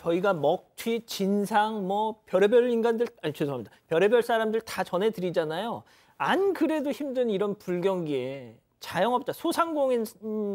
저희가 먹튀, 진상, 뭐 별의별 인간들, 아니 죄송합니다. 별의별 사람들 다 전해드리잖아요. 안 그래도 힘든 이런 불경기에 자영업자, 소상공인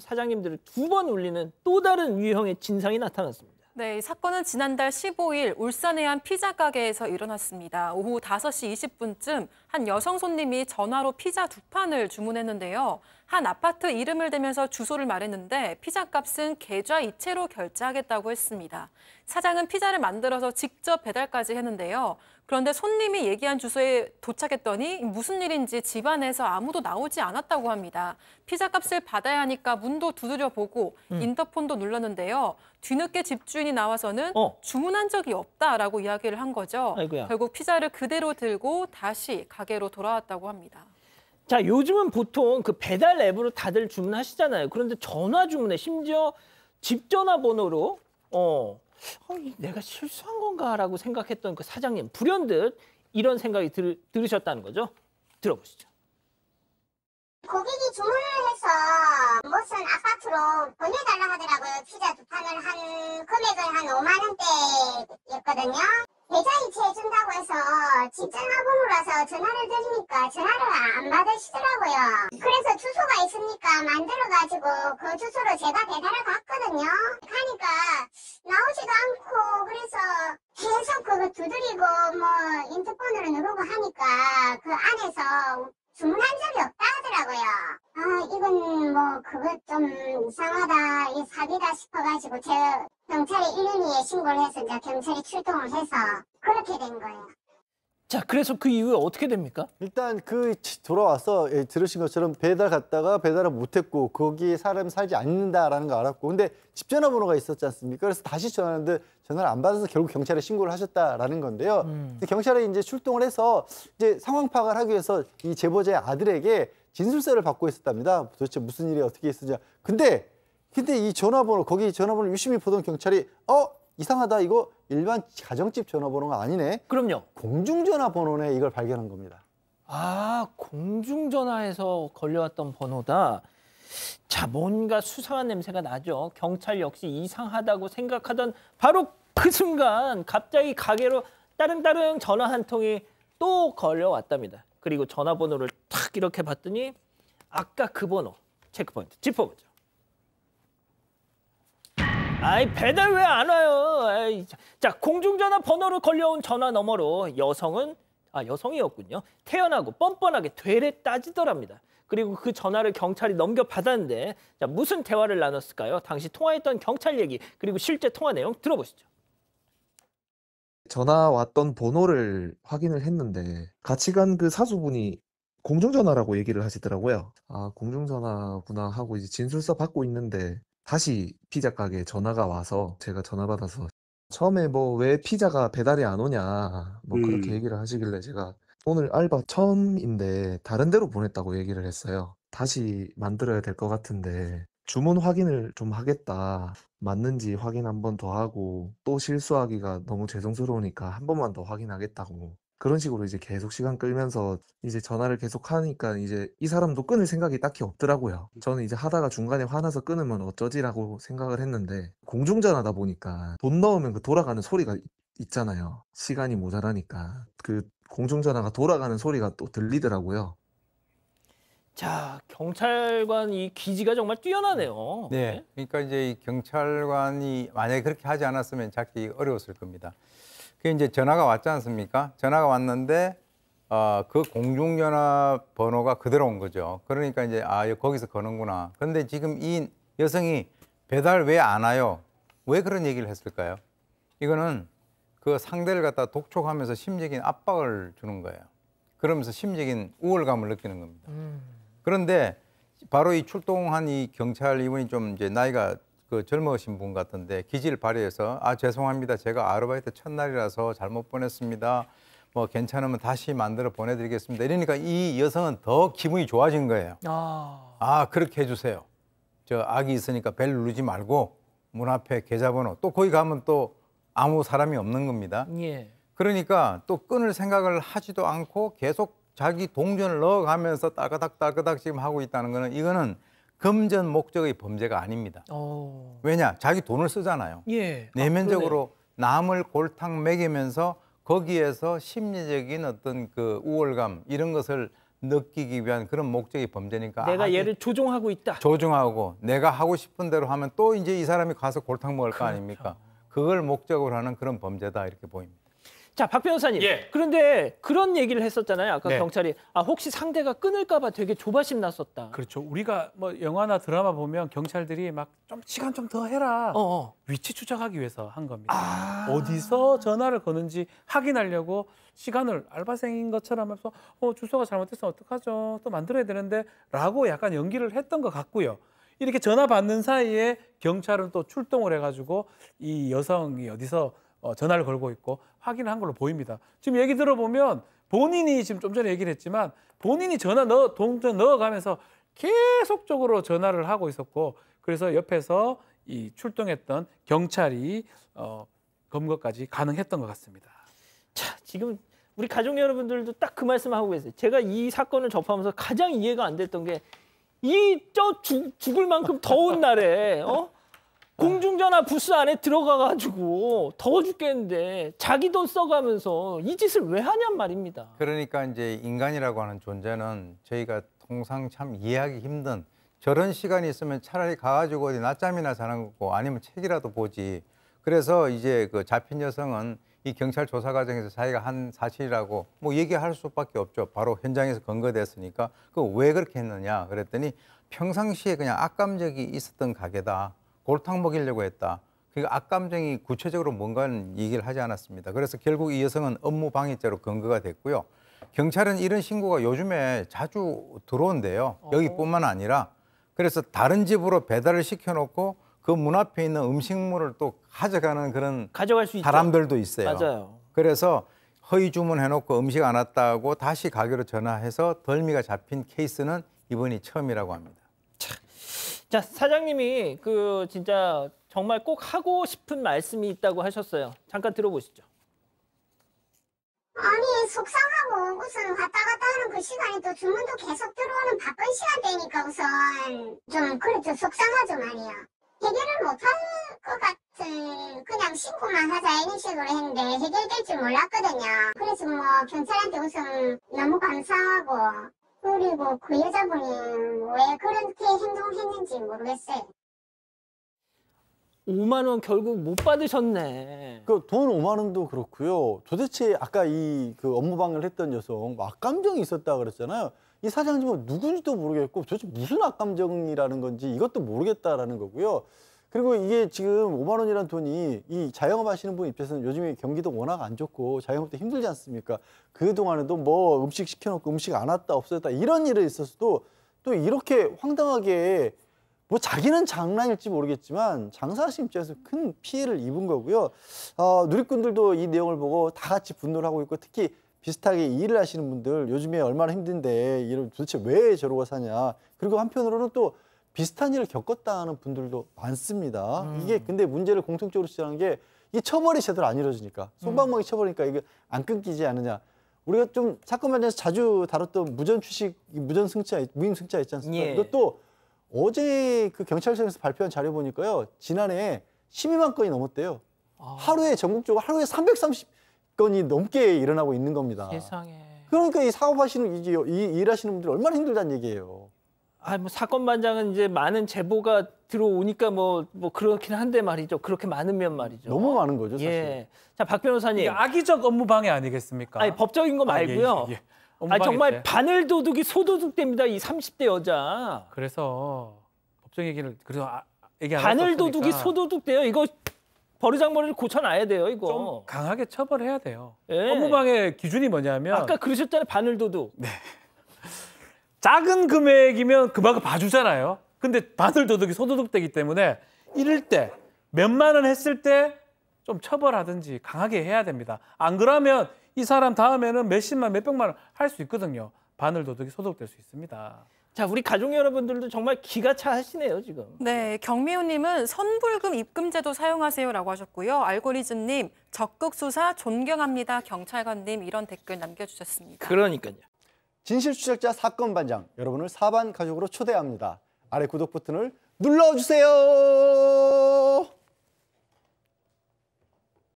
사장님들을 두 번 울리는 또 다른 유형의 진상이 나타났습니다. 네, 사건은 지난달 15일 울산의 한 피자 가게에서 일어났습니다. 오후 5시 20분쯤 한 여성 손님이 전화로 피자 두 판을 주문했는데요. 한 아파트 이름을 대면서 주소를 말했는데 피자 값은 계좌 이체로 결제하겠다고 했습니다. 사장은 피자를 만들어서 직접 배달까지 했는데요. 그런데 손님이 얘기한 주소에 도착했더니 무슨 일인지 집안에서 아무도 나오지 않았다고 합니다. 피자 값을 받아야 하니까 문도 두드려 보고 음. 인터폰도 눌렀는데요. 뒤늦게 집주인이 나와서는 어. 주문한 적이 없다라고 이야기를 한 거죠. 아이고야. 결국 피자를 그대로 들고 다시 가게로 돌아왔다고 합니다. 자, 요즘은 보통 그 배달 앱으로 다들 주문하시잖아요. 그런데 전화 주문에 심지어 집 전화번호로 어, 어 내가 실수한 건가라고 생각했던 그 사장님 불현듯 이런 생각이 들, 들으셨다는 거죠. 들어보시죠. 고객이 주문을 해서 무슨 아파트로 보내달라 하더라고요. 피자 두 판을 한 금액은 한 5만 원대였거든요. 계좌이체 해준다고 해서 직전화번호라서 전화를 드리니까 전화를 안 받으시더라고요. 그래서 주소가 있으니까 만들어가지고 그 주소로 제가 배달을 갔거든요. 가니까 나오지도 않고 그래서 계속 그거 두드리고 뭐 인터폰으로 누르고 하니까 그 안에서 주문한 적이 없뭐 그것 좀 이상하다 이 사기다 싶어가지고 제 경찰에 1 1이에 신고를 해서 이제 경찰이 출동을 해서 그렇게 된 거예요. 자, 그래서 그 이후에 어떻게 됩니까? 일단 그 돌아와서 예, 들으신 것처럼 배달 갔다가 배달을 못했고 거기 사람 살지 않는다라는 거 알았고 근데 집 전화번호가 있었지 않습니까? 그래서 다시 전화하는데 전화를 안 받아서 결국 경찰에 신고를 하셨다라는 건데요. 음. 경찰에 이제 출동을 해서 이제 상황 파악을 하기 위해서 이 제보자의 아들에게 진술서를 받고 있었답니다. 도대체 무슨 일이 어떻게 있었냐. 근데 근데 이 전화번호 거기 전화번호 유심히 보던 경찰이 어 이상하다 이거 일반 가정집 전화번호가 아니네. 그럼요. 공중전화번호네 이걸 발견한 겁니다. 아 공중전화에서 걸려왔던 번호다. 자 뭔가 수상한 냄새가 나죠. 경찰 역시 이상하다고 생각하던 바로 그 순간 갑자기 가게로 따릉따릉 전화 한 통이 또 걸려왔답니다. 그리고 전화번호를 탁탁 이렇게 봤더니 아까 그 번호 체크포인트 짚어보죠. 아이 배달 왜 안 와요? 아이, 자 공중전화 번호로 걸려온 전화 너머로 여성은 아 여성이었군요. 태연하고 뻔뻔하게 되레 따지더랍니다. 그리고 그 전화를 경찰이 넘겨받았는데 자, 무슨 대화를 나눴을까요? 당시 통화했던 경찰 얘기 그리고 실제 통화 내용 들어보시죠. 전화 왔던 번호를 확인을 했는데 같이 간 그 사수분이 공중전화라고 얘기를 하시더라고요. 아, 공중전화구나 하고 이제 진술서 받고 있는데 다시 피자 가게 전화가 와서 제가 전화 받아서 처음에 뭐 왜 피자가 배달이 안 오냐 뭐 그렇게 음. 얘기를 하시길래 제가 오늘 알바 처음인데 다른 데로 보냈다고 얘기를 했어요. 다시 만들어야 될 것 같은데 주문 확인을 좀 하겠다. 맞는지 확인 한번 더 하고 또 실수하기가 너무 죄송스러우니까 한 번만 더 확인하겠다고 그런 식으로 이제 계속 시간 끌면서 이제 전화를 계속 하니까 이제 이 사람도 끊을 생각이 딱히 없더라고요. 음. 저는 이제 하다가 중간에 화나서 끊으면 어쩌지라고 생각을 했는데 공중전화다 보니까 돈 넣으면 그 돌아가는 소리가 있잖아요. 시간이 모자라니까 그 공중전화가 돌아가는 소리가 또 들리더라고요. 자, 경찰관 이 기지가 정말 뛰어나네요. 음. 네. 네. 그러니까 이제 이 경찰관이 만약에 그렇게 하지 않았으면 찾기 어려웠을 겁니다. 그 이제 전화가 왔지 않습니까? 전화가 왔는데 어, 그 공중전화 번호가 그대로 온 거죠. 그러니까 이제 아 거기서 거는구나. 그런데 지금 이 여성이 배달 왜 안 와요? 왜 그런 얘기를 했을까요? 이거는 그 상대를 갖다 독촉하면서 심적인 압박을 주는 거예요. 그러면서 심적인 우월감을 느끼는 겁니다. 음. 그런데 바로 이 출동한 이 경찰 이분이 좀 이제 나이가 그 젊으신 분 같은데 기질 발휘해서 아 죄송합니다 제가 아르바이트 첫날이라서 잘못 보냈습니다 뭐 괜찮으면 다시 만들어 보내드리겠습니다 이러니까 이 여성은 더 기분이 좋아진 거예요 아, 아 그렇게 해주세요 저 아기 있으니까 벨 누르지 말고 문 앞에 계좌번호 또 거기 가면 또 아무 사람이 없는 겁니다 예. 그러니까 또 끊을 생각을 하지도 않고 계속 자기 동전을 넣어가면서 따그닥 따그닥 지금 하고 있다는 거는 이거는 금전 목적의 범죄가 아닙니다. 오. 어. 왜냐? 자기 돈을 쓰잖아요. 예. 아, 내면적으로 아, 남을 골탕 먹이면서 거기에서 심리적인 어떤 그 우월감 이런 것을 느끼기 위한 그런 목적이 범죄니까 내가 얘를 조종하고 있다. 조종하고 내가 하고 싶은 대로 하면 또 이제 이 사람이 가서 골탕 먹을 그렇죠. 거 아닙니까? 그걸 목적으로 하는 그런 범죄다 이렇게 보입니다. 자, 박 변호사님. 예. 그런데 그런 얘기를 했었잖아요. 아까 네. 경찰이 아 혹시 상대가 끊을까 봐 되게 조바심 났었다. 그렇죠. 우리가 뭐 영화나 드라마 보면 경찰들이 막 좀 시간 좀 더 해라. 어어. 어. 위치 추적하기 위해서 한 겁니다. 아... 어디서 전화를 거는지 확인하려고 시간을 알바생인 것처럼 해서 어 주소가 잘못됐으면 어떡하죠? 또 만들어야 되는데라고 약간 연기를 했던 것 같고요. 이렇게 전화 받는 사이에 경찰은 또 출동을 해가지고 이 여성이 어디서 어, 전화를 걸고 있고 확인을 한 걸로 보입니다. 지금 얘기 들어보면 본인이 지금 좀 전에 얘기를 했지만 본인이 전화 넣어 동전 넣어가면서 계속적으로 전화를 하고 있었고 그래서 옆에서 이 출동했던 경찰이 어, 검거까지 가능했던 것 같습니다. 자 지금 우리 가족 여러분들도 딱 그 말씀하고 을 계세요. 제가 이 사건을 접하면서 가장 이해가 안 됐던 게 이 저 죽을 만큼 더운 날에 어? 공중전화 부스 안에 들어가가지고 더워 죽겠는데 자기 돈 써가면서 이 짓을 왜 하냔 말입니다. 그러니까 이제 인간이라고 하는 존재는 저희가 통상 참 이해하기 힘든 저런 시간이 있으면 차라리 가가지고 어디 낮잠이나 자는 거고 아니면 책이라도 보지. 그래서 이제 그 잡힌 여성은 이 경찰 조사 과정에서 자기가 한 사실이라고 뭐 얘기할 수밖에 없죠. 바로 현장에서 근거됐으니까 그 왜 그렇게 했느냐 그랬더니 평상시에 그냥 악감정이 있었던 가게다. 골탕 먹이려고 했다. 그 악감정이 구체적으로 뭔가 얘기를 하지 않았습니다. 그래서 결국 이 여성은 업무방해죄로 근거가 됐고요. 경찰은 이런 신고가 요즘에 자주 들어온대요. 어. 여기뿐만 아니라 그래서 다른 집으로 배달을 시켜놓고 그 문 앞에 있는 음식물을 또 가져가는 그런 가져갈 수 사람들도 있죠. 있어요. 맞아요. 그래서 허위 주문해놓고 음식 안 왔다고 다시 가게로 전화해서 덜미가 잡힌 케이스는 이번이 처음이라고 합니다. 자, 사장님이 그 진짜 정말 꼭 하고 싶은 말씀이 있다고 하셨어요. 잠깐 들어보시죠. 아니 속상하고 우선 왔다 갔다 하는 그 시간에 또 주문도 계속 들어오는 바쁜 시간 되니까 우선 좀 그렇죠 속상하죠 많이요 해결을 못 할 것 같은 그냥 신고만 하자 이런 식으로 했는데 해결될 줄 몰랐거든요 그래서 뭐 경찰한테 우선 너무 감사하고 그리고 그 여자분이 왜 그렇게 행동했는지 모르겠어요. 5만 원 결국 못 받으셨네. 그 돈 5만 원도 그렇고요. 도대체 아까 이그 업무방해를 했던 여성 악감정이 있었다 그랬잖아요. 이 사장님은 누군지도 모르겠고 도대체 무슨 악감정이라는 건지 이것도 모르겠다라는 거고요. 그리고 이게 지금 5만 원이란 돈이 이 자영업 하시는 분 입장에서는 요즘에 경기도 워낙 안 좋고 자영업도 힘들지 않습니까? 그동안에도 뭐 음식 시켜놓고 음식 안 왔다 없어졌다 이런 일에 있어서도 또 이렇게 황당하게 뭐 자기는 장난일지 모르겠지만 장사하신 입장에서 큰 피해를 입은 거고요. 어, 누리꾼들도 이 내용을 보고 다 같이 분노를 하고 있고 특히 비슷하게 일을 하시는 분들 요즘에 얼마나 힘든데 이런 도대체 왜 저러고 사냐. 그리고 한편으로는 또 비슷한 일을 겪었다 하는 분들도 많습니다. 음. 이게 근데 문제를 공통적으로 지적한게이 처벌이 제대로 안 이루어지니까 손방망이 음. 처벌이니까 이게 안 끊기지 않느냐. 우리가 좀 사건 관련해서 자주 다뤘던 무전 취식, 무전 승차, 무인 승차 있지 않습니까? 예. 이것도 어제 그 경찰청에서 발표한 자료 보니까요. 지난해 12만 건이 넘었대요. 아. 하루에 전국적으로 하루에 330건이 넘게 일어나고 있는 겁니다. 세상에. 그러니까 이 사업하시는 이, 이 일하시는 분들이 얼마나 힘들다는 얘기예요. 아, 뭐 사건 반장은 이제 많은 제보가 들어오니까 뭐, 뭐 그렇긴 한데 말이죠. 그렇게 많으면 말이죠. 너무 많은 거죠, 예. 사실. 예. 자, 박 변호사님. 악의적 업무 방해 아니겠습니까? 아니, 법적인 거 말고요. 아, 예, 예. 아 정말 때. 바늘 도둑이 소도둑됩니다. 이 30대 여자. 그래서 법적 얘기를 그래서 아, 얘기 안 바늘 도둑이 소도둑돼요. 이거 버르장머리를 고쳐놔야 돼요, 이거. 좀 강하게 처벌해야 돼요. 예. 업무 방해 기준이 뭐냐면 아까 그러셨잖아요, 바늘 도둑. 네. 작은 금액이면 그만큼 봐주잖아요. 근데 바늘 도둑이 소도둑되기 때문에 이럴 때 몇만 원 했을 때 좀 처벌하든지 강하게 해야 됩니다. 안 그러면 이 사람 다음에는 몇십만 몇백만 원 할 수 있거든요. 바늘 도둑이 소독될 수 있습니다. 자, 우리 가족 여러분들도 정말 기가 차시네요, 하 지금. 네, 경미호님은 선불금 입금제도 사용하세요라고 하셨고요. 알고리즘님, 적극 수사 존경합니다, 경찰관님 이런 댓글 남겨주셨습니다. 그러니까요. 진실추적자 사건 반장 여러분을 사반 가족으로 초대합니다. 아래 구독 버튼을 눌러주세요.